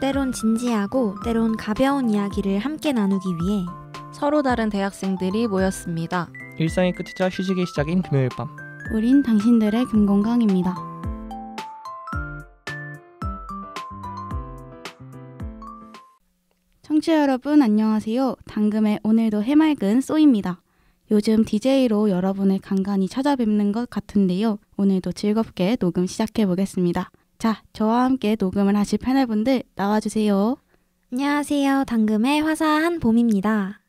때론 진지하고 때론 가벼운 이야기를 함께 나누기 위해 서로 다른 대학생들이 모였습니다. 일상의 끝이자 휴식의 시작인 금요일 밤. 우린 당신들의 금공강입니다. 청취자 여러분 안녕하세요. 당금의 오늘도 해맑은 쏘입니다. 요즘 DJ로 여러분을 간간히 찾아뵙는 것 같은데요. 오늘도 즐겁게 녹음 시작해 보겠습니다. 자, 저와 함께 녹음을 하실 패널분들 나와주세요. 안녕하세요. 당금의 화사한 봄입니다.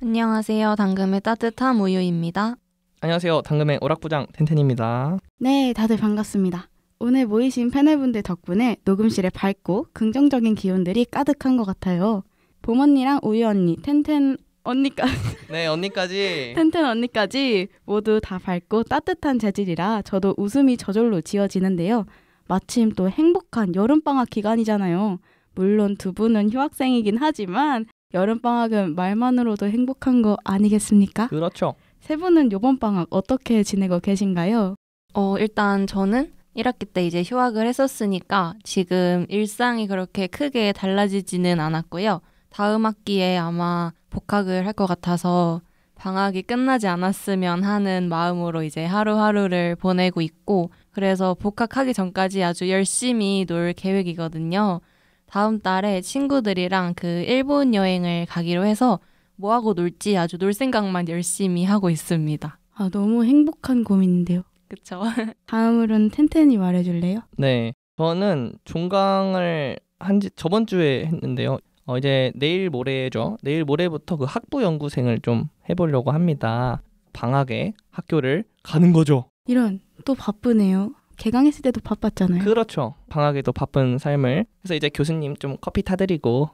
안녕하세요. 당금의 따뜻한 우유입니다. 안녕하세요. 당금의 오락부장 텐텐입니다. 네, 다들 반갑습니다. 오늘 모이신 패널분들 덕분에 녹음실에 밝고 긍정적인 기운들이 가득한 것 같아요. 봄 언니랑 우유 언니, 텐텐 언니까지. 네, 언니까지. 텐텐 언니까지 모두 다 밝고 따뜻한 재질이라 저도 웃음이 저절로 지어지는데요. 마침 또 행복한 여름방학 기간이잖아요. 물론 두 분은 휴학생이긴 하지만 여름방학은 말만으로도 행복한 거 아니겠습니까? 그렇죠. 세 분은 요번 방학 어떻게 지내고 계신가요? 어, 일단 저는 1학기 때 이제 휴학을 했었으니까 지금 일상이 그렇게 크게 달라지지는 않았고요. 다음 학기에 아마 복학을 할 것 같아서 방학이 끝나지 않았으면 하는 마음으로 이제 하루하루를 보내고 있고 그래서 복학하기 전까지 아주 열심히 놀 계획이거든요. 다음 달에 친구들이랑 그 일본 여행을 가기로 해서 뭐하고 놀지 아주 놀 생각만 열심히 하고 있습니다. 아, 너무 행복한 고민인데요. 그쵸. 다음으로는 텐텐이 말해줄래요? 네. 저는 종강을 한 지 저번 주에 했는데요. 어, 이제 내일 모레죠. 내일 모레부터 그 학부 연구생을 좀 해보려고 합니다. 방학에 학교를 가는 거죠. 이런 또 바쁘네요. 개강했을 때도 바빴잖아요. 그렇죠. 방학에도 바쁜 삶을. 그래서 이제 교수님 좀 커피 타드리고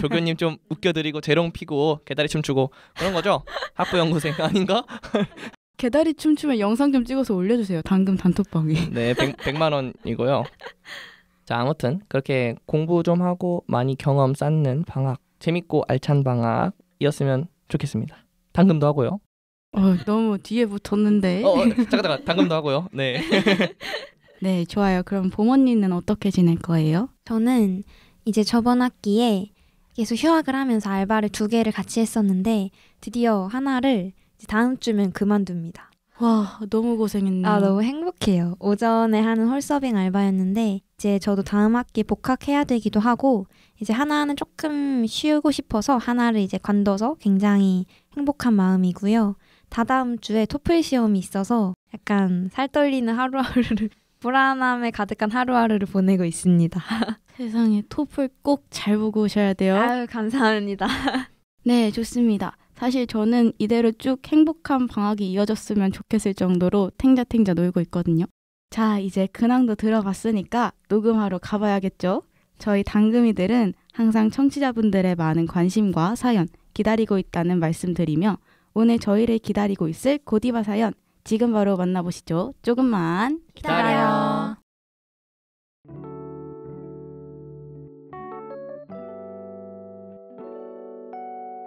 조교님 좀 웃겨드리고 재롱 피고 개다리 춤추고 그런 거죠. 학부 연구생 아닌가? 개다리 춤추면 영상 좀 찍어서 올려주세요. 당근 단톡방에. 네, 100, 만 원이고요. 자, 아무튼 그렇게 공부 좀 하고 많이 경험 쌓는 방학, 재밌고 알찬 방학이었으면 좋겠습니다. 당근도 하고요. 어, 너무 뒤에 붙었는데. 어, 어, 잠깐 잠깐 당근도 하고요. 네. 네, 좋아요. 그럼 부모님은 어떻게 지낼 거예요? 저는 이제 저번 학기에 계속 휴학을 하면서 알바를 두 개를 같이 했었는데 드디어 하나를 이제 다음 주면 그만둡니다. 와, 너무 고생했네요. 아, 너무 행복해요. 오전에 하는 홀서빙 알바였는데 이제 저도 다음 학기 복학해야 되기도 하고 이제 하나는 조금 쉬우고 싶어서 하나를 이제 관둬서 굉장히 행복한 마음이고요. 다다음 주에 토플 시험이 있어서 약간 살떨리는 하루하루를 불안함에 가득한 하루하루를 보내고 있습니다. 세상에 토플 꼭 잘 보고 오셔야 돼요. 아유, 감사합니다. 네, 좋습니다. 사실 저는 이대로 쭉 행복한 방학이 이어졌으면 좋겠을 정도로 탱자탱자 놀고 있거든요. 자, 이제 근황도 들어봤으니까 녹음하러 가봐야겠죠? 저희 당금이들은 항상 청취자분들의 많은 관심과 사연 기다리고 있다는 말씀드리며 오늘 저희를 기다리고 있을 고디바 사연 지금 바로 만나보시죠. 조금만 기다려요.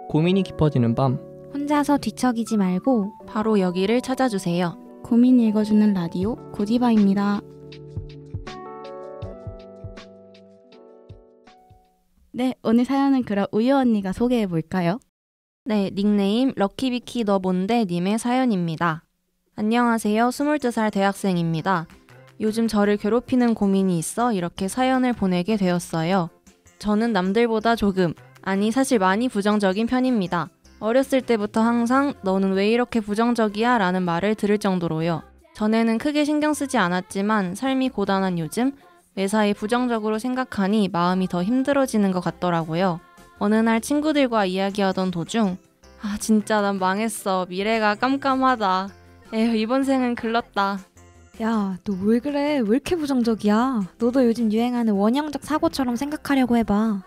고민이 깊어지는 밤 혼자서 뒤척이지 말고 바로 여기를 찾아주세요. 고민 읽어주는 라디오 고디바입니다. 네, 오늘 사연은 그럼 우유 언니가 소개해 볼까요? 네, 닉네임 럭키비키 너 뭔데 님의 사연입니다. 안녕하세요. 22살 대학생입니다. 요즘 저를 괴롭히는 고민이 있어 이렇게 사연을 보내게 되었어요. 저는 남들보다 조금, 아니 사실 많이 부정적인 편입니다. 어렸을 때부터 항상 너는 왜 이렇게 부정적이야? 라는 말을 들을 정도로요. 전에는 크게 신경 쓰지 않았지만 삶이 고단한 요즘 매사에 부정적으로 생각하니 마음이 더 힘들어지는 것 같더라고요. 어느 날 친구들과 이야기하던 도중 아 진짜 난 망했어 미래가 깜깜하다 에휴 이번 생은 글렀다 야 너 왜 그래 왜 이렇게 부정적이야 너도 요즘 유행하는 원형적 사고처럼 생각하려고 해봐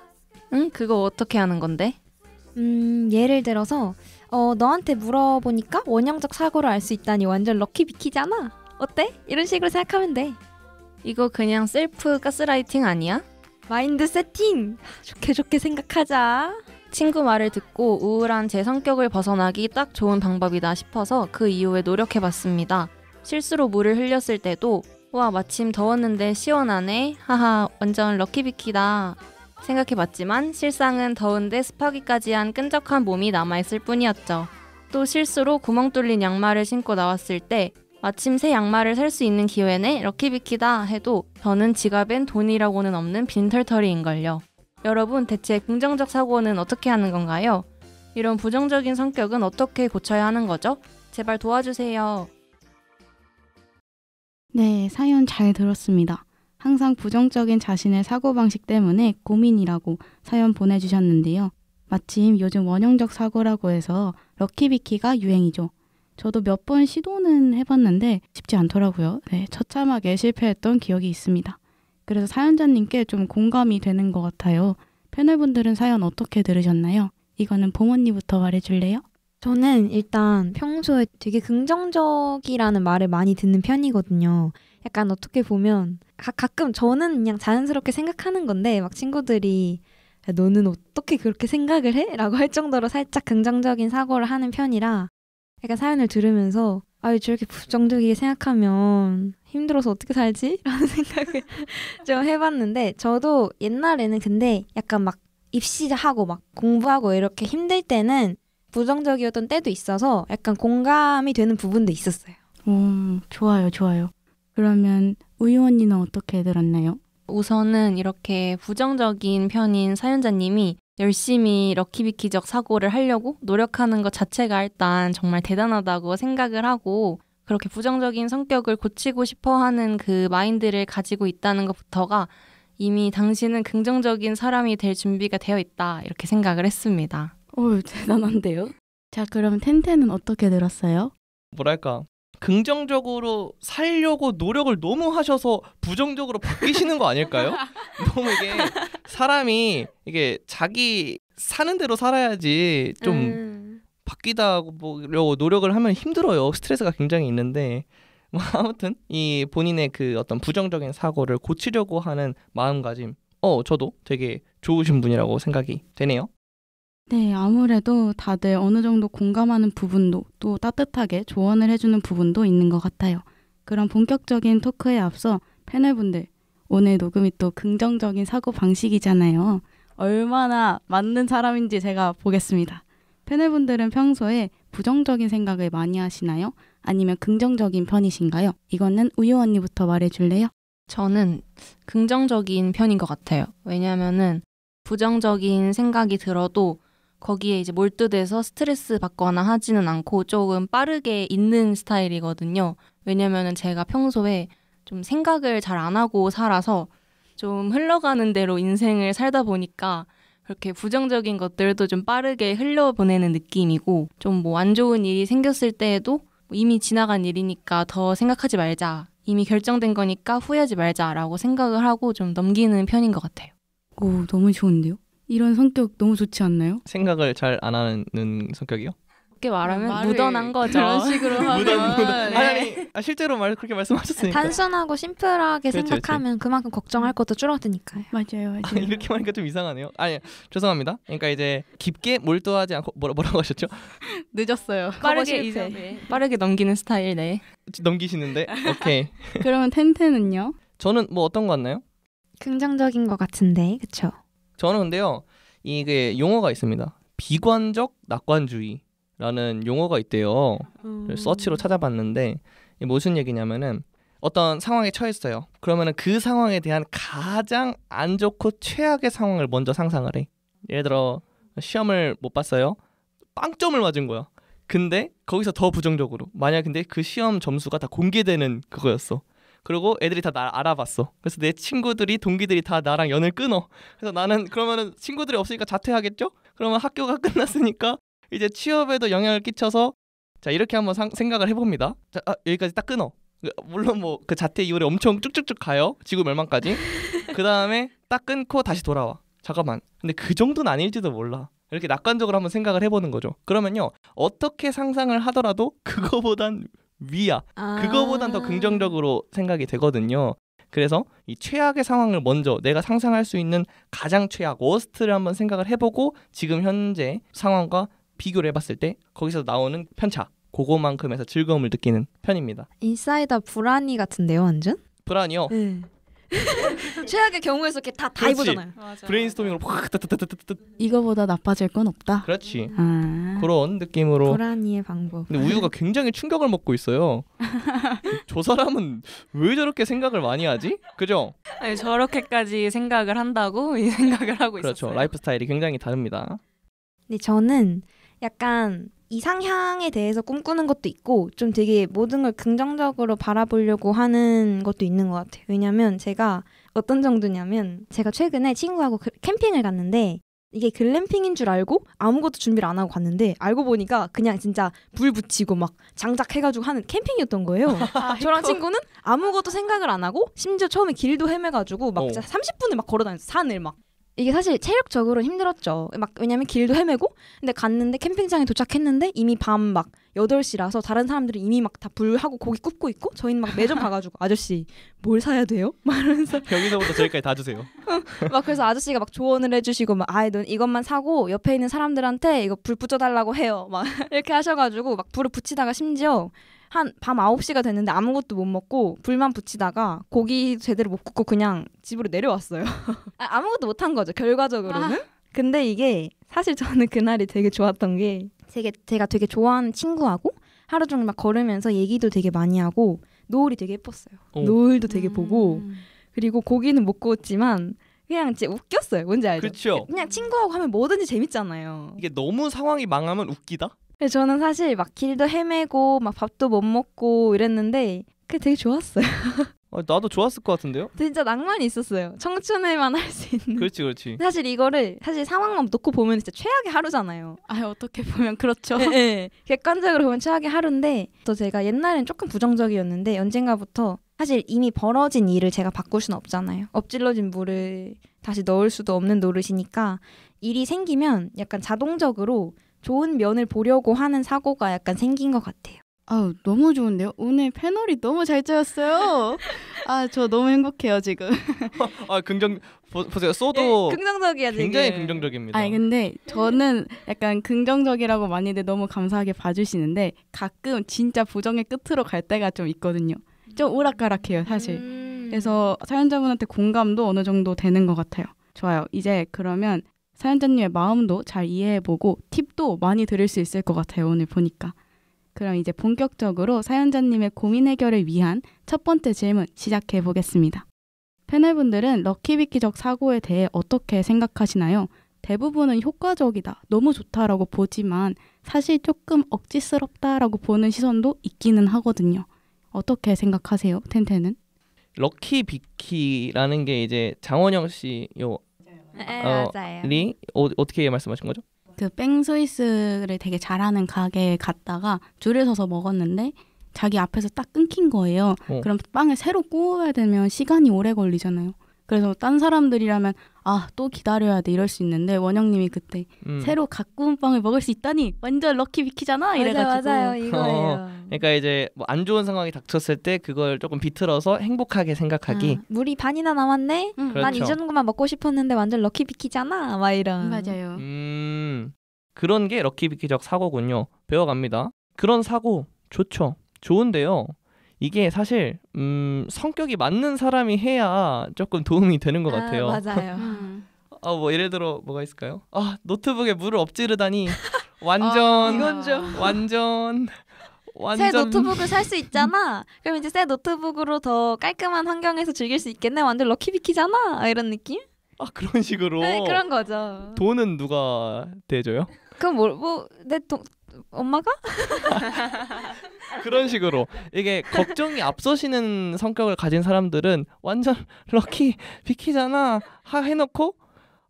응 그거 어떻게 하는 건데? 음 예를 들어서 어 너한테 물어보니까 원형적 사고를 알 수 있다니 완전 럭키비키잖아 어때? 이런 식으로 생각하면 돼 이거 그냥 셀프 가스라이팅 아니야? 마인드 세팅 좋게 좋게 생각하자. 친구 말을 듣고 우울한 제 성격을 벗어나기 딱 좋은 방법이다 싶어서 그 이후에 노력해봤습니다. 실수로 물을 흘렸을 때도 와 마침 더웠는데 시원하네 하하 완전 럭키비키다 생각해봤지만 실상은 더운데 습하기까지 한 끈적한 몸이 남아있을 뿐이었죠. 또 실수로 구멍 뚫린 양말을 신고 나왔을 때 마침 새 양말을 살 수 있는 기회네 럭키비키다 해도 저는 지갑엔 돈이라고는 없는 빈털터리인걸요. 여러분 대체 긍정적 사고는 어떻게 하는 건가요? 이런 부정적인 성격은 어떻게 고쳐야 하는 거죠? 제발 도와주세요. 네, 사연 잘 들었습니다. 항상 부정적인 자신의 사고방식 때문에 고민이라고 사연 보내주셨는데요. 마침 요즘 원형적 사고라고 해서 럭키비키가 유행이죠. 저도 몇 번 시도는 해봤는데 쉽지 않더라고요. 네, 처참하게 실패했던 기억이 있습니다. 그래서 사연자님께 좀 공감이 되는 것 같아요. 패널분들은 사연 어떻게 들으셨나요? 이거는 봄 언니부터 말해줄래요? 저는 일단 평소에 되게 긍정적이라는 말을 많이 듣는 편이거든요. 약간 어떻게 보면 가, 끔 저는 그냥 자연스럽게 생각하는 건데 막 친구들이 너는 어떻게 그렇게 생각을 해? 라고 할 정도로 살짝 긍정적인 사고를 하는 편이라 그러니까 사연을 들으면서 아, 저렇게 부정적이게 생각하면 힘들어서 어떻게 살지? 라는 생각을 좀 해봤는데 저도 옛날에는 근데 약간 막 입시하고 막 공부하고 이렇게 힘들 때는 부정적이었던 때도 있어서 약간 공감이 되는 부분도 있었어요. 오, 좋아요, 좋아요. 그러면 우유 언니는 어떻게 들었나요? 우선은 이렇게 부정적인 편인 사연자님이 열심히 럭키비키적 사고를 하려고 노력하는 것 자체가 일단 정말 대단하다고 생각을 하고 그렇게 부정적인 성격을 고치고 싶어 하는 그 마인드를 가지고 있다는 것부터가 이미 당신은 긍정적인 사람이 될 준비가 되어 있다 이렇게 생각을 했습니다. 오 대단한데요. 자 그럼 텐텐은 어떻게 들었어요? 뭐랄까 긍정적으로 살려고 노력을 너무 하셔서 부정적으로 바뀌시는 거 아닐까요? 너무 이게 사람이 이게 자기 사는 대로 살아야지 좀 음. 바뀌다 보려고 노력을 하면 힘들어요. 스트레스가 굉장히 있는데 뭐 아무튼 이 본인의 그 어떤 부정적인 사고를 고치려고 하는 마음가짐 어 저도 되게 좋으신 분이라고 생각이 되네요. 네, 아무래도 다들 어느 정도 공감하는 부분도 또 따뜻하게 조언을 해주는 부분도 있는 것 같아요. 그럼 본격적인 토크에 앞서 패널분들, 오늘 녹음이 또 긍정적인 사고 방식이잖아요. 얼마나 맞는 사람인지 제가 보겠습니다. 패널분들은 평소에 부정적인 생각을 많이 하시나요? 아니면 긍정적인 편이신가요? 이거는 우유 언니부터 말해줄래요? 저는 긍정적인 편인 것 같아요. 왜냐면은 부정적인 생각이 들어도 거기에 이제 몰두돼서 스트레스 받거나 하지는 않고 조금 빠르게 있는 스타일이거든요. 왜냐면은 제가 평소에 좀 생각을 잘 안 하고 살아서 좀 흘러가는 대로 인생을 살다 보니까 그렇게 부정적인 것들도 좀 빠르게 흘려보내는 느낌이고 좀 뭐 안 좋은 일이 생겼을 때에도 뭐 이미 지나간 일이니까 더 생각하지 말자. 이미 결정된 거니까 후회하지 말자라고 생각을 하고 좀 넘기는 편인 것 같아요. 오, 너무 좋은데요? 이런 성격 너무 좋지 않나요? 생각을 잘 안 하는 성격이요? 쉽게 말하면 무던한 거죠. 그런 식으로 하면 무던, 무던. 네. 아, 아니, 아, 실제로 말 그렇게 말씀하셨으니까 단순하고 심플하게 그렇 그렇죠. 생각하면 그렇 그만큼 걱정할 것도 줄어드니까요. 맞아요, 아, 맞아요. 아니, 이렇게 말하니까 좀 이상하네요. 아니 죄송합니다. 그러니까 이제 깊게 몰두하지 않고 뭐라, 뭐라고 하셨죠? 늦었어요. 빠르게 이제 네. 빠르게 넘기는 스타일 네. 넘기시는데 오케이. 그러면 텐텐은요? 저는 뭐 어떤 거 같나요? 긍정적인 것 같은데, 그렇죠? 저는 근데요 이게 용어가 있습니다. 비관적 낙관주의라는 용어가 있대요. 음. 서치로 찾아봤는데 무슨 얘기냐면은 어떤 상황에 처했어요. 그러면은 그 상황에 대한 가장 안 좋고 최악의 상황을 먼저 상상을 해. 예를 들어 시험을 못 봤어요. 빵점을 맞은 거야. 근데 거기서 더 부정적으로 만약 근데 그 시험 점수가 다 공개되는 그거였어. 그리고 애들이 다나 알아봤어. 그래서 내 친구들이 동기들이 다 나랑 연을 끊어. 그래서 나는 그러면은 친구들이 없으니까 자퇴하겠죠? 그러면 학교가 끝났으니까 이제 취업에도 영향을 끼쳐서 자 이렇게 한번 상, 생각을 해봅니다. 자 아, 여기까지 딱 끊어. 물론 뭐 그 자퇴 이후에 엄청 쭉쭉쭉 가요. 지구 멸망까지. 그 다음에 딱 끊고 다시 돌아와. 잠깐만. 근데 그 정도는 아닐지도 몰라. 이렇게 낙관적으로 한번 생각을 해보는 거죠. 그러면요 어떻게 상상을 하더라도 그거보단 위야 아~ 그거보단 더 아. 긍정적으로 생각이 되거든요. 그래서 이 최악의 상황을 먼저 내가 상상할 수 있는 가장 최악 워스트를 한번 생각을 해보고 지금 현재 상황과 비교를 해봤을 때 거기서 나오는 편차 그거만큼에서 즐거움을 느끼는 편입니다. 인사이다 불안이 같은데요, 완전? 불안이요. 네. 최악의 경우에서 이렇게 다다그렇잖아요 브레인스토밍으로 확 따따따따따 이거보다 나빠질 건 없다. 그렇지 아, 그런 느낌으로 고라니의 방법. 근데 우유가 굉장히 충격을 먹고 있어요. 저 사람은 왜 저렇게 생각을 많이 하지? 그죠? 아니, 저렇게까지 생각을 한다고 이 생각을 하고 그렇죠. 있었어요. 라이프 스타일이 굉장히 다릅니다. 근데 저는 약간 이상향에 대해서 꿈꾸는 것도 있고 좀 되게 모든 걸 긍정적으로 바라보려고 하는 것도 있는 것 같아요. 왜냐면 제가 어떤 정도냐면 제가 최근에 친구하고 그 캠핑을 갔는데 이게 글램핑인 줄 알고 아무것도 준비를 안 하고 갔는데 알고 보니까 그냥 진짜 불 붙이고 막 장작 해가지고 하는 캠핑이었던 거예요. 저랑 친구는 아무것도 생각을 안 하고 심지어 처음에 길도 헤매가지고 막 어. 30분을 막 걸어다녔어 산을 막 이게 사실 체력적으로 힘들었죠. 막 왜냐면 길도 헤매고 근데 갔는데 캠핑장에 도착했는데 이미 밤 막 8시라서 다른 사람들이 이미 막 다 불하고 고기 굽고 있고 저희는 막 매점 가 가지고 아저씨 뭘 사야 돼요? 말하면서 여기서부터 저기까지 다 주세요. 막 그래서 아저씨가 막 조언을 해 주시고 막 아이 넌 이것만 사고 옆에 있는 사람들한테 이거 불 붙여 달라고 해요. 막 이렇게 하셔 가지고 막 불을 붙이다가 심지어 한밤 9시가 됐는데 아무것도 못 먹고 불만 붙이다가 고기 제대로 못 굽고 그냥 집으로 내려왔어요. 아, 아무것도 못한 거죠. 결과적으로는. 아. 근데 이게 사실 저는 그날이 되게 좋았던 게 되게 제가 되게 좋아하는 친구하고 하루 종일 막 걸으면서 얘기도 되게 많이 하고 노을이 되게 예뻤어요. 오. 노을도 되게 음. 보고 그리고 고기는 못 구웠지만 그냥 진짜 웃겼어요. 뭔지 알죠? 그쵸? 그냥 친구하고 하면 뭐든지 재밌잖아요. 이게 너무 상황이 망하면 웃기다. 저는 사실 막 길도 헤매고 막 밥도 못 먹고 이랬는데 그게 되게 좋았어요. 어, 나도 좋았을 것 같은데요? 진짜 낭만이 있었어요. 청춘에만 할 수 있는. 그렇지, 그렇지. 사실 이거를 사실 상황만 놓고 보면 진짜 최악의 하루잖아요. 아, 어떻게 보면 그렇죠. 네, 네. 객관적으로 보면 최악의 하루인데 또 제가 옛날엔 조금 부정적이었는데 언젠가부터 사실 이미 벌어진 일을 제가 바꿀 수는 없잖아요. 엎질러진 물을 다시 넣을 수도 없는 노릇이니까 일이 생기면 약간 자동적으로 좋은 면을 보려고 하는 사고가 약간 생긴 것 같아요. 아 너무 좋은데요. 오늘 패널이 너무 잘 짜였어요. 아저 너무 행복해요 지금. 아 긍정 보, 세요 쏘도 예, 긍정적이야 지금. 굉장히 긍정적입니다. 아 근데 저는 약간 긍정적이라고 많이들 너무 감사하게 봐주시는데 가끔 진짜 부정의 끝으로 갈 때가 좀 있거든요. 좀 오락가락해요 사실. 음. 그래서 사연자분한테 공감도 어느 정도 되는 것 같아요. 좋아요. 이제 그러면 사연자님의 마음도 잘 이해해보고 팁도 많이 들을 수 있을 것 같아요. 오늘 보니까. 그럼 이제 본격적으로 사연자님의 고민 해결을 위한 첫 번째 질문 시작해 보겠습니다. 패널분들은 럭키비키적 사고에 대해 어떻게 생각하시나요? 대부분은 효과적이다, 너무 좋다라고 보지만 사실 조금 억지스럽다라고 보는 시선도 있기는 하거든요. 어떻게 생각하세요, 텐텐은? 럭키비키라는 게 이제 장원영 씨요 네, 어, 맞아요. 리 어, 어떻게 말씀하신 거죠? 그 뺑소이스를 되게 잘하는 가게에 갔다가 줄을 서서 먹었는데 자기 앞에서 딱 끊긴 거예요. 어. 그럼 빵을 새로 구워야 되면 시간이 오래 걸리잖아요. 그래서 딴 사람들이라면 아 또 기다려야 돼 이럴 수 있는데 원영님이 그때 음. 새로 갓 구운 빵을 먹을 수 있다니 완전 럭키 비키잖아 이래가지고 맞아요, 이거예요. 어, 그러니까 이제 뭐 안 좋은 상황이 닥쳤을 때 그걸 조금 비틀어서 행복하게 생각하기. 아, 물이 반이나 남았네. 응. 음. 그렇죠. 난이 정도만 먹고 싶었는데 완전 럭키 비키잖아 막 이런. 맞아요. 음 그런 게 럭키 비키적 사고군요. 배워갑니다. 그런 사고 좋죠. 좋은데요. 이게 사실 음, 성격이 맞는 사람이 해야 조금 도움이 되는 것 아, 같아요. 아, 맞아요. 음. 아, 뭐 예를 들어 뭐가 있을까요? 아, 노트북에 물을 엎지르다니 완전 어, 이건 좀 완전 완전... 새 노트북을 살 수 있잖아. 그럼 이제 새 노트북으로 더 깔끔한 환경에서 즐길 수 있겠네. 완전 럭키비키잖아. 아, 이런 느낌? 아 그런 식으로. 네, 그런 거죠. 돈은 누가 대줘요? 그럼 뭐뭐 뭐, 엄마가? 그런 식으로 이게 걱정이 앞서시는 성격을 가진 사람들은 완전 럭키 비키잖아 하 해놓고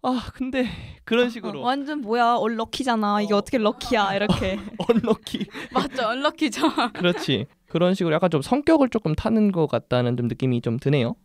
아 근데 그런 식으로 어, 완전 뭐야 얼럭키잖아 이게 어. 떻게 럭키야 이렇게 얼럭키 맞죠 얼럭키죠 그렇지 그런 식으로 약간 좀 성격을 조금 타는 것 같다는 좀 느낌이 좀 드네요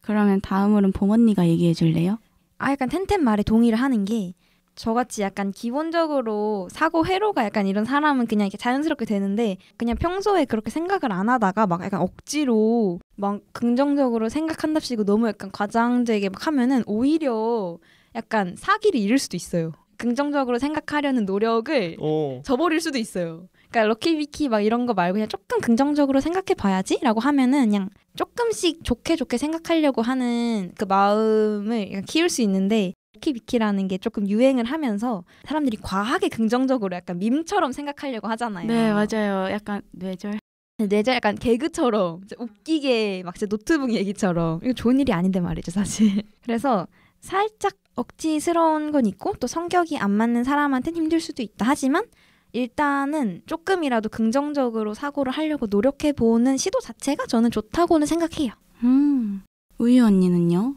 그러면 다음으로는 봉 언니가 얘기해 줄래요? 아 약간 텐텐 말에 동의를 하는 게 저같이 약간 기본적으로 사고 회로가 약간 이런 사람은 그냥 이렇게 자연스럽게 되는데 그냥 평소에 그렇게 생각을 안 하다가 막 약간 억지로 막 긍정적으로 생각한답시고 너무 약간 과장되게 막 하면은 오히려 약간 사기를 잃을 수도 있어요. 긍정적으로 생각하려는 노력을 오. 어. 저버릴 수도 있어요. 그러니까 럭키비키 막 이런 거 말고 그냥 조금 긍정적으로 생각해 봐야지라고 하면은 그냥 조금씩 좋게 좋게 생각하려고 하는 그 마음을 키울 수 있는데 키비키라는 게 조금 유행을 하면서 사람들이 과하게 긍정적으로 약간 밈처럼 생각하려고 하잖아요. 네, 맞아요. 약간 뇌절. 네, 뇌절 약간 개그처럼 웃기게 막제 노트북 얘기처럼 이거 좋은 일이 아닌데 말이죠, 사실. 그래서 살짝 억지스러운 건 있고 또 성격이 안 맞는 사람한테는 힘들 수도 있다. 하지만 일단은 조금이라도 긍정적으로 사고를 하려고 노력해 보는 시도 자체가 저는 좋다고는 생각해요. 음. 우유 언니는요?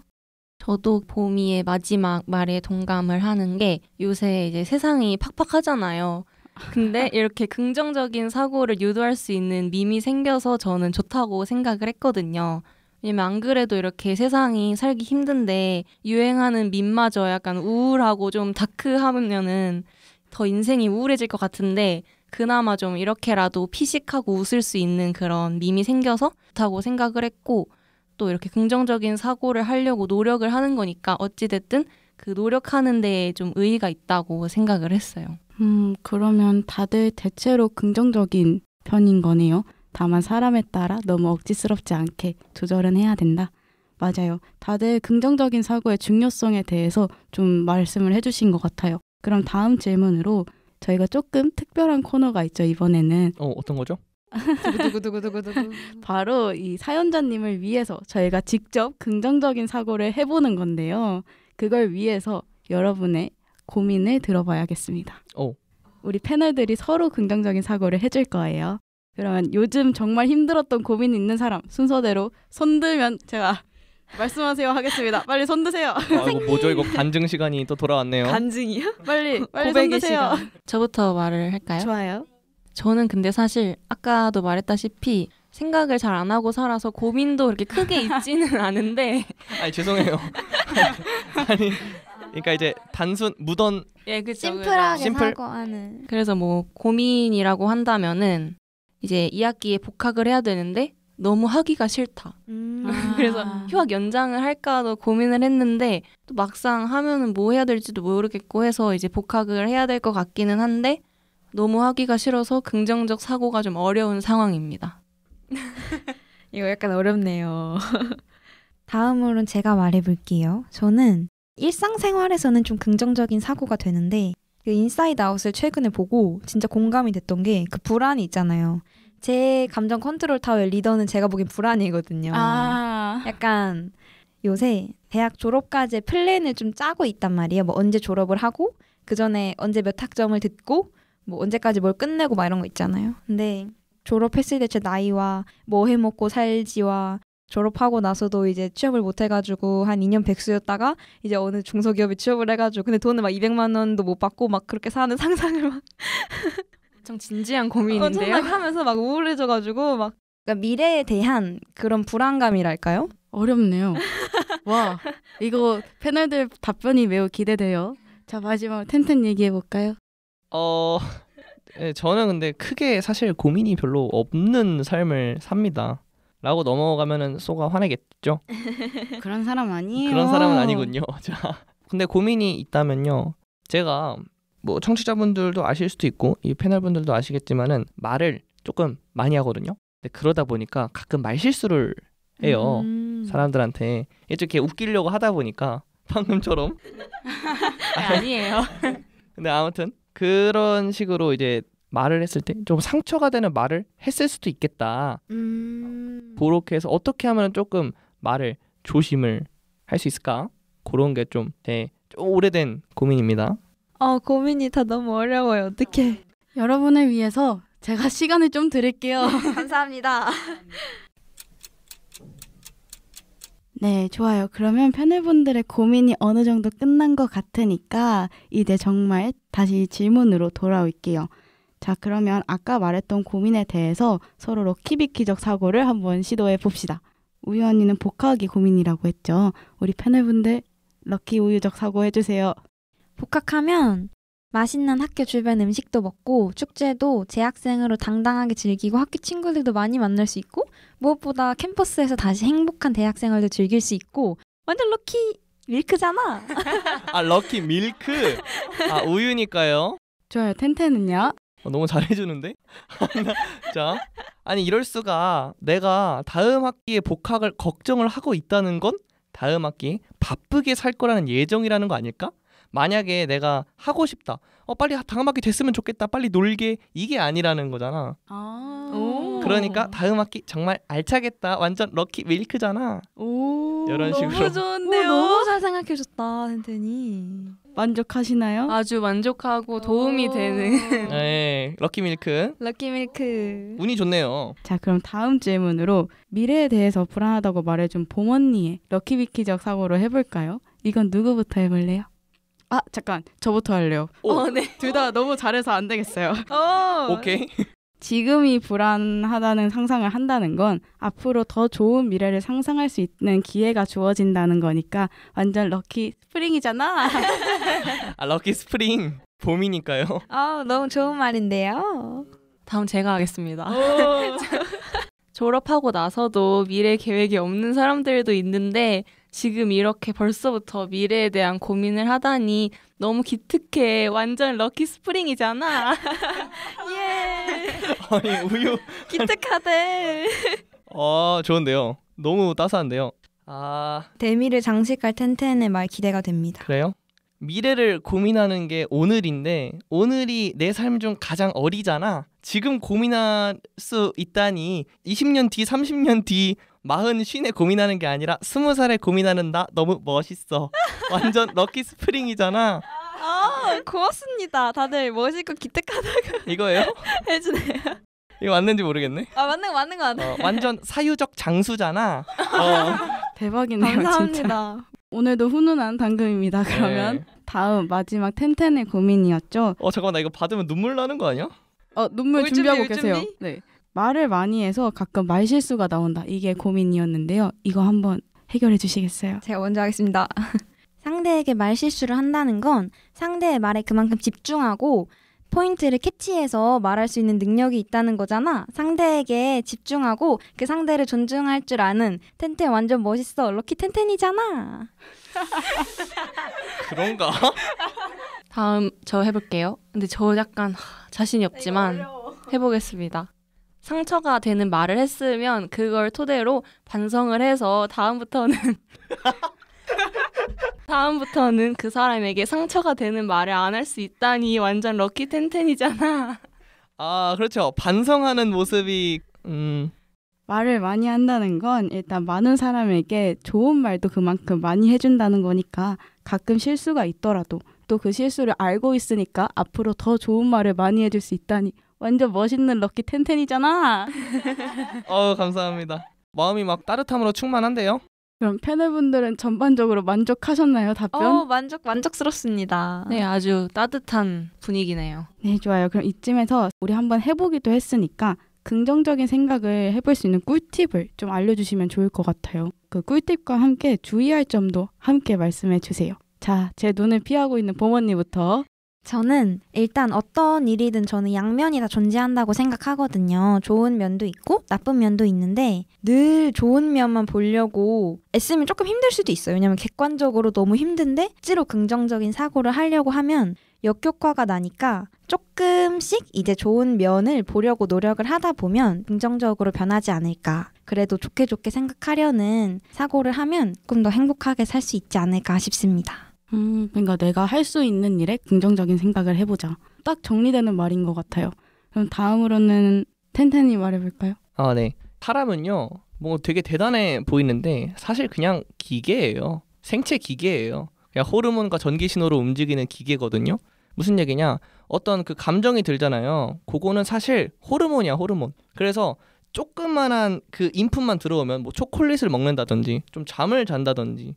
저도 봄이의 마지막 말에 동감을 하는 게 요새 이제 세상이 팍팍하잖아요. 근데 이렇게 긍정적인 사고를 유도할 수 있는 밈이 생겨서 저는 좋다고 생각을 했거든요. 왜냐면 안 그래도 이렇게 세상이 살기 힘든데 유행하는 밈마저 약간 우울하고 좀 다크하면은 더 인생이 우울해질 것 같은데 그나마 좀 이렇게라도 피식하고 웃을 수 있는 그런 밈이 생겨서 좋다고 생각을 했고 또 이렇게 긍정적인 사고를 하려고 노력을 하는 거니까 어찌됐든 그 노력하는 데에 좀 의의가 있다고 생각을 했어요. 음, 그러면 다들 대체로 긍정적인 편인 거네요. 다만 사람에 따라 너무 억지스럽지 않게 조절은 해야 된다. 맞아요. 다들 긍정적인 사고의 중요성에 대해서 좀 말씀을 해주신 것 같아요. 그럼 다음 질문으로 저희가 조금 특별한 코너가 있죠, 이번에는. 어, 어떤 거죠? 두구두구두구두구. 바로 이 사연자님을 위해서 저희가 직접 긍정적인 사고를 해보는 건데요. 그걸 위해서 여러분의 고민을 들어봐야겠습니다. 오. 어. 우리 패널들이 서로 긍정적인 사고를 해줄 거예요. 그러면 요즘 정말 힘들었던 고민 있는 사람 순서대로 손 들면 제가 말씀하세요 하겠습니다. 빨리 손 드세요. 아, 이거 뭐죠? 이거 간증 시간이 또 돌아왔네요. 간증이요? 빨리 빨리 손 드세요. 시간. 저부터 말을 할까요? 좋아요. 저는 근데 사실 아까도 말했다시피 생각을 잘 안 하고 살아서 고민도 그렇게 크게 있지는 않은데. 아니 죄송해요. 아니 그러니까 이제 단순 무던 예, 그쵸, 심플하게 심플? 사고 하는. 그래서 뭐 고민이라고 한다면은 이제 2학기에 복학을 해야 되는데 너무 하기가 싫다. 음. 그래서 아. 휴학 연장을 할까도 고민을 했는데 또 막상 하면은 뭐 해야 될지도 모르겠고 해서 이제 복학을 해야 될 것 같기는 한데 너무 하기가 싫어서 긍정적 사고가 좀 어려운 상황입니다. 이거 약간 어렵네요. 다음으로는 제가 말해볼게요. 저는 일상생활에서는 좀 긍정적인 사고가 되는데 그 인사이드 아웃을 최근에 보고 진짜 공감이 됐던 게 그 불안이 있잖아요. 제 감정 컨트롤 타워의 리더는 제가 보기엔 불안이거든요. 아. 약간 요새 대학 졸업까지 플랜을 좀 짜고 있단 말이에요. 뭐 언제 졸업을 하고 그 전에 언제 몇 학점을 듣고 뭐 언제까지 뭘 끝내고 막 이런 거 있잖아요. 근데 졸업했을 때 제 나이와 뭐 해먹고 살지와 졸업하고 나서도 이제 취업을 못 해가지고 한 2년 백수였다가 이제 어느 중소기업에 취업을 해가지고 근데 돈을 막 200만 원도 못 받고 막 그렇게 사는 상상을 막 엄청 진지한 고민인데요. 하면서 막 우울해져가지고 막 그러니까 미래에 대한 그런 불안감이랄까요? 어렵네요. 와 이거 패널들 답변이 매우 기대돼요. 자 마지막 텐텐 얘기해 볼까요? 어 네, 저는 근데 크게 사실 고민이 별로 없는 삶을 삽니다. 라고 넘어가면은 소가 화내겠죠. 그런 사람 아니에요. 그런 사람은 아니군요. 자, 근데 고민이 있다면요. 제가 뭐 청취자분들도 아실 수도 있고 이 패널분들도 아시겠지만은 말을 조금 많이 하거든요. 근데 그러다 보니까 가끔 말 실수를 해요. 음... 사람들한테 이렇게 웃기려고 하다 보니까 방금처럼 아니에요. 근데 아무튼 그런 식으로 이제 말을 했을 때 좀 상처가 되는 말을 했을 수도 있겠다. 그렇게 음. 해서 어떻게 하면 조금 말을 조심을 할 수 있을까? 그런 게좀 네, 좀 오래된 고민입니다. 어, 고민이 다 너무 어려워요. 어떻게? 여러분을 위해서 제가 시간을 좀 드릴게요. 감사합니다. 네, 좋아요. 그러면 패널분들의 고민이 어느 정도 끝난 것 같으니까 이제 정말 다시 질문으로 돌아올게요. 자, 그러면 아까 말했던 고민에 대해서 서로 럭키비키적 사고를 한번 시도해 봅시다. 우유 언니는 복학이 고민이라고 했죠. 우리 패널분들 럭키 우유적 사고 해주세요. 복학하면 맛있는 학교 주변 음식도 먹고 축제도 재학생으로 당당하게 즐기고 학교 친구들도 많이 만날 수 있고 무엇보다 캠퍼스에서 다시 행복한 대학생활도 즐길 수 있고 완전 럭키 밀크잖아. 아 럭키 밀크. 아 우유니까요. 좋아요. 텐텐은요? 어, 너무 잘해주는데? 자, 아니 이럴 수가 내가 다음 학기에 복학을 걱정을 하고 있다는 건 다음 학기 바쁘게 살 거라는 예정이라는 거 아닐까? 만약에 내가 하고 싶다. 어 빨리 다음학기 됐으면 좋겠다. 빨리 놀게. 이게 아니라는 거잖아. 아~ 그러니까 다음학기 정말 알차겠다. 완전 럭키 밀크잖아. 오. 이런 식으로. 너무 좋은데요. 오, 너무 잘 생각해줬다, 텐텐이. 만족하시나요? 아주 만족하고 도움이 되는. 네, 럭키 밀크. 럭키 밀크. 운이 좋네요. 자, 그럼 다음 질문으로 미래에 대해서 불안하다고 말해준 봄 언니의 럭키 비키적 사고로 해볼까요? 이건 누구부터 해볼래요? 아 잠깐 저부터 할래요. 어, 네. 둘 다 너무 잘해서 안 되겠어요. 어. 오케이. 지금이 불안하다는 상상을 한다는 건 앞으로 더 좋은 미래를 상상할 수 있는 기회가 주어진다는 거니까 완전 럭키 스프링이잖아. 아 럭키 스프링 봄이니까요. 아 너무 좋은 말인데요. 다음 제가 하겠습니다. 졸업하고 나서도 미래 계획이 없는 사람들도 있는데 지금 이렇게 벌써부터 미래에 대한 고민을 하다니 너무 기특해. 완전 럭키 스프링이잖아. 예. 아니 우유. 기특하대. 아 좋은데요. 너무 따스한데요. 아. 데미를 장식할 텐텐의 말 기대가 됩니다. 그래요? 미래를 고민하는 게 오늘인데 오늘이 내 삶 중 가장 어리잖아. 지금 고민할 수 있다니 20년 뒤, 30년 뒤 마흔 쉰에 고민하는 게 아니라 스무 살에 고민하는 나 너무 멋있어. 완전 럭키 스프링이잖아. 아, 고맙습니다. 다들 멋있고 기특하다고 이거예요? 해주네요. 이거 맞는지 모르겠네. 아 맞는 맞는 거 같아. 어, 완전 사유적 장수잖아. 어. 대박이네요. 감사합니다. 진짜. 오늘도 훈훈한 당금입니다. 네. 그러면 네. 다음 마지막 텐텐의 고민이었죠. 어 잠깐만 나 이거 받으면 눈물 나는 거 아니야? 어 눈물 울준비, 하고울 계세요. 네. 말을 많이 해서 가끔 말 실수가 나온다. 이게 고민이었는데요. 이거 한번 해결해 주시겠어요? 제가 먼저 하겠습니다. 상대에게 말 실수를 한다는 건 상대의 말에 그만큼 집중하고 포인트를 캐치해서 말할 수 있는 능력이 있다는 거잖아. 상대에게 집중하고 그 상대를 존중할 줄 아는 텐텐 완전 멋있어. 럭키 텐텐이잖아. 그런가? 다음 저 해볼게요. 근데 저 약간 자신이 아, 없지만 해보겠습니다. 상처가 되는 말을 했으면 그걸 토대로 반성을 해서 다음부터는 다음부터는 그 사람에게 상처가 되는 말을 안 할 수 있다니 완전 럭키 텐텐이잖아. 아, 그렇죠. 반성하는 모습이 음. 말을 많이 한다는 건 일단 많은 사람에게 좋은 말도 그만큼 많이 해준다는 거니까 가끔 실수가 있더라도 또 그 실수를 알고 있으니까 앞으로 더 좋은 말을 많이 해줄 수 있다니 완전 멋있는 럭키 텐텐이잖아. 어 감사합니다. 마음이 막 따뜻함으로 충만한데요. 그럼 패널분들은 전반적으로 만족하셨나요, 답변? 어, 만족, 만족스럽습니다. 네, 아주 따뜻한 분위기네요. 네, 좋아요. 그럼 이쯤에서 우리 한번 해보기도 했으니까 긍정적인 생각을 해볼 수 있는 꿀팁을 좀 알려주시면 좋을 것 같아요. 그 꿀팁과 함께 주의할 점도 함께 말씀해 주세요. 자, 제 눈을 피하고 있는 보모님부터 저는 일단 어떤 일이든 저는 양면이 다 존재한다고 생각하거든요. 좋은 면도 있고 나쁜 면도 있는데 늘 좋은 면만 보려고 애쓰면 조금 힘들 수도 있어요. 왜냐면 객관적으로 너무 힘든데 억지로 긍정적인 사고를 하려고 하면 역효과가 나니까 조금씩 이제 좋은 면을 보려고 노력을 하다 보면 긍정적으로 변하지 않을까. 그래도 좋게 좋게 생각하려는 사고를 하면 조금 더 행복하게 살 수 있지 않을까 싶습니다. 음, 그러니까 내가 할 수 있는 일에 긍정적인 생각을 해보자. 딱 정리되는 말인 것 같아요. 그럼 다음으로는 텐텐이 말해볼까요? 아, 네. 사람은요, 뭐 되게 대단해 보이는데 사실 그냥 기계예요. 생체 기계예요. 그냥 호르몬과 전기 신호로 움직이는 기계거든요. 무슨 얘기냐? 어떤 그 감정이 들잖아요. 그거는 사실 호르몬이야, 호르몬. 그래서 조그만한 그 인풋만 들어오면 뭐 초콜릿을 먹는다든지 좀 잠을 잔다든지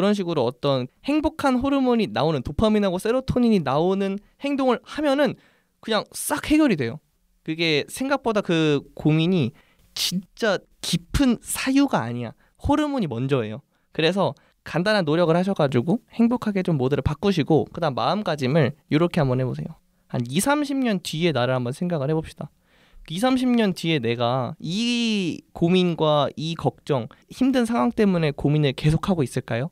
그런 식으로 어떤 행복한 호르몬이 나오는 도파민하고 세로토닌이 나오는 행동을 하면은 그냥 싹 해결이 돼요. 그게 생각보다 그 고민이 진짜 깊은 사유가 아니야. 호르몬이 먼저예요. 그래서 간단한 노력을 하셔가지고 행복하게 좀 모드를 바꾸시고 그다음 마음가짐을 이렇게 한번 해보세요. 한 2, 30년 뒤에 나를 한번 생각을 해봅시다. 2, 30년 뒤에 내가 이 고민과 이 걱정, 힘든 상황 때문에 고민을 계속하고 있을까요?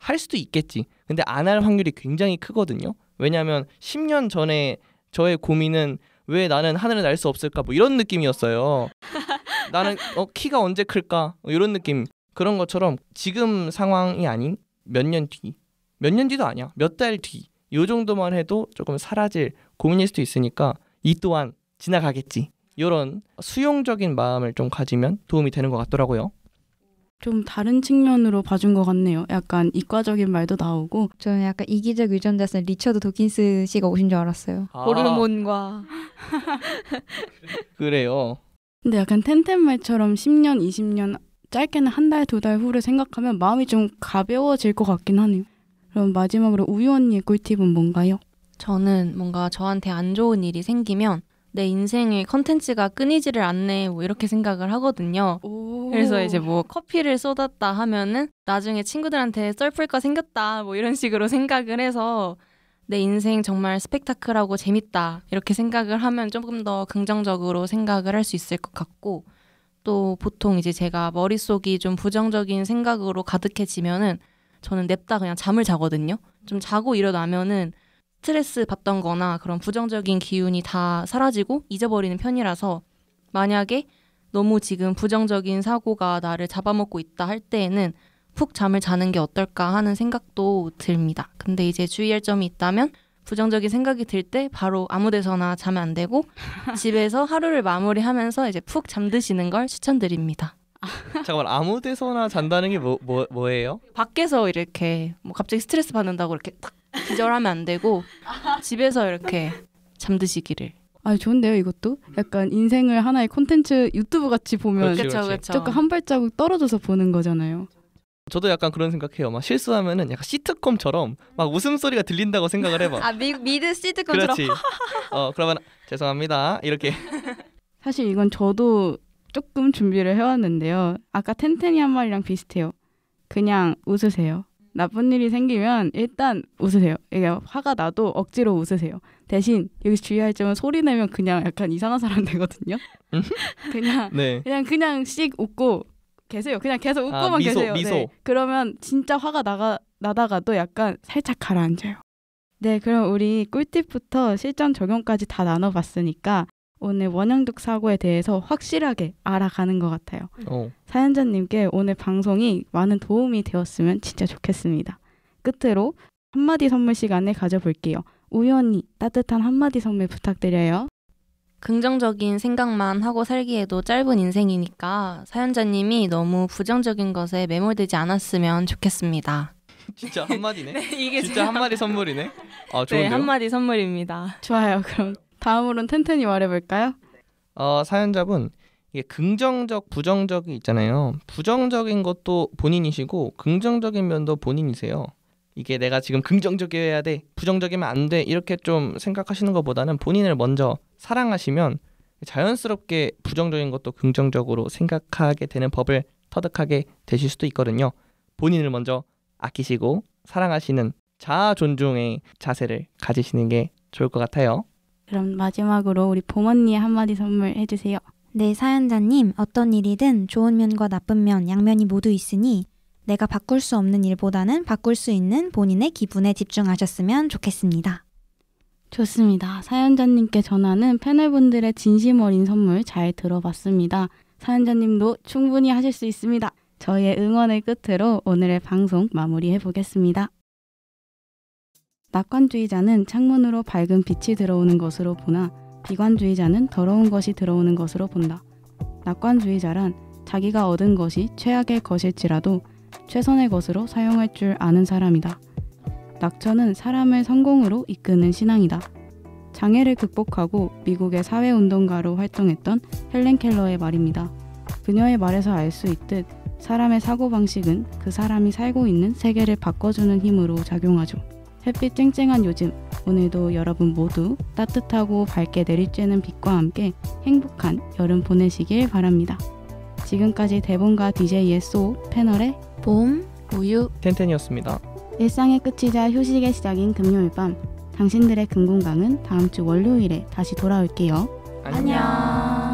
할 수도 있겠지. 근데 안 할 확률이 굉장히 크거든요. 왜냐하면 10년 전에 저의 고민은 왜 나는 하늘을 날 수 없을까 뭐 이런 느낌이었어요. 나는 어, 키가 언제 클까 뭐 이런 느낌 그런 것처럼 지금 상황이 아닌 몇 년 뒤, 몇 년 뒤도 아니야 몇 달 뒤. 요 정도만 해도 조금 사라질 고민일 수도 있으니까 이 또한 지나가겠지. 이런 수용적인 마음을 좀 가지면 도움이 되는 것 같더라고요. 좀 다른 측면으로 봐준 것 같네요. 약간 이과적인 말도 나오고 저는 약간 이기적 유전자에서 리처드 도킨스 씨가 오신 줄 알았어요. 아. 호르몬과 그래요. 근데 약간 텐텐 말처럼 10년, 20년 짧게는 한 달, 두 달 후를 생각하면 마음이 좀 가벼워질 것 같긴 하네요. 그럼 마지막으로 우유 언니의 꿀팁은 뭔가요? 저는 뭔가 저한테 안 좋은 일이 생기면 내 인생의 컨텐츠가 끊이지를 않네 뭐 이렇게 생각을 하거든요. 그래서 이제 뭐 커피를 쏟았다 하면은 나중에 친구들한테 썰풀거 생겼다 뭐 이런 식으로 생각을 해서 내 인생 정말 스펙타클하고 재밌다 이렇게 생각을 하면 조금 더 긍정적으로 생각을 할 수 있을 것 같고 또 보통 이제 제가 머릿속이 좀 부정적인 생각으로 가득해지면은 저는 냅다 그냥 잠을 자거든요. 좀 자고 일어나면은 스트레스 받던 거나 그런 부정적인 기운이 다 사라지고 잊어버리는 편이라서 만약에 너무 지금 부정적인 사고가 나를 잡아먹고 있다 할 때에는 푹 잠을 자는 게 어떨까 하는 생각도 듭니다. 근데 이제 주의할 점이 있다면 부정적인 생각이 들 때 바로 아무 데서나 자면 안 되고 집에서 하루를 마무리하면서 이제 푹 잠드시는 걸 추천드립니다. 잠깐만 아무 데서나 잔다는 게뭐 뭐, 뭐예요? 밖에서 이렇게 뭐 갑자기 스트레스 받는다고 이렇게 탁 기절하면 안 되고 집에서 이렇게 잠드시기를. 아 좋은데요 이것도 약간 인생을 하나의 콘텐츠 유튜브 같이 보면 그렇지, 그렇지. 조금 한 발자국 떨어져서 보는 거잖아요. 저도 약간 그런 생각해요. 막 실수하면은 약간 시트콤처럼 막 웃음소리가 들린다고 생각을 해봐. 아 미, 미드 시트콤처럼. 그렇지. 어 그러면 죄송합니다 이렇게. 사실 이건 저도 조금 준비를 해왔는데요. 아까 텐텐이 한 말이랑 비슷해요. 그냥 웃으세요. 나쁜 일이 생기면 일단 웃으세요. 이게 화가 나도 억지로 웃으세요. 대신 여기서 주의할 점은 소리 내면 그냥 약간 이상한 사람 되거든요. 그냥 네. 그냥 그냥 씩 웃고 계세요. 그냥 계속 아, 웃고만 아, 미소, 계세요. 미소. 네. 그러면 진짜 화가 나가 나다가도 약간 살짝 가라앉아요. 네, 그럼 우리 꿀팁부터 실전 적용까지 다 나눠봤으니까 오늘 원형적 사고에 대해서 확실하게 알아가는 것 같아요. 오. 어. 사연자님께 오늘 방송이 많은 도움이 되었으면 진짜 좋겠습니다. 끝으로 한마디 선물 시간을 가져볼게요. 우연히 따뜻한 한마디 선물 부탁드려요. 긍정적인 생각만 하고 살기에도 짧은 인생이니까 사연자님이 너무 부정적인 것에 매몰되지 않았으면 좋겠습니다. 진짜 한마디네. 네, 이게 진짜 한마디 선물이네. 아, 네, 좋은데요? 네, 한마디 선물입니다. 좋아요. 그럼 다음으로는 텐텐이 말해볼까요? 어, 사연자분 이게 긍정적, 부정적이 있잖아요. 부정적인 것도 본인이시고 긍정적인 면도 본인이세요. 이게 내가 지금 긍정적이어야 돼, 부정적이면 안 돼, 이렇게 좀 생각하시는 것보다는 본인을 먼저 사랑하시면 자연스럽게 부정적인 것도 긍정적으로 생각하게 되는 법을 터득하게 되실 수도 있거든요. 본인을 먼저 아끼시고 사랑하시는 자아 존중의 자세를 가지시는 게 좋을 것 같아요. 그럼 마지막으로 우리 봄언니의 한마디 선물해 주세요. 네, 사연자님, 어떤 일이든 좋은 면과 나쁜 면, 양면이 모두 있으니 내가 바꿀 수 없는 일보다는 바꿀 수 있는 본인의 기분에 집중하셨으면 좋겠습니다. 좋습니다. 사연자님께 전하는 패널분들의 진심 어린 선물 잘 들어봤습니다. 사연자님도 충분히 하실 수 있습니다. 저희의 응원을 끝으로 오늘의 방송 마무리해 보겠습니다. 낙관주의자는 창문으로 밝은 빛이 들어오는 것으로 보나 비관주의자는 더러운 것이 들어오는 것으로 본다. 낙관주의자란 자기가 얻은 것이 최악의 것일지라도 최선의 것으로 사용할 줄 아는 사람이다. 낙천은 사람을 성공으로 이끄는 신앙이다. 장애를 극복하고 미국의 사회운동가로 활동했던 헬렌 켈러의 말입니다. 그녀의 말에서 알 수 있듯 사람의 사고방식은 그 사람이 살고 있는 세계를 바꿔주는 힘으로 작용하죠. 햇빛 쨍쨍한 요즘 오늘도 여러분 모두 따뜻하고 밝게 내리쬐는 빛과 함께 행복한 여름 보내시길 바랍니다. 지금까지 대본가 DJ의 소 패널의 봄, 우유, 텐텐이었습니다. 일상의 끝이자 휴식의 시작인 금요일 밤 당신들의 금공강은 다음 주 월요일에 다시 돌아올게요. 안녕.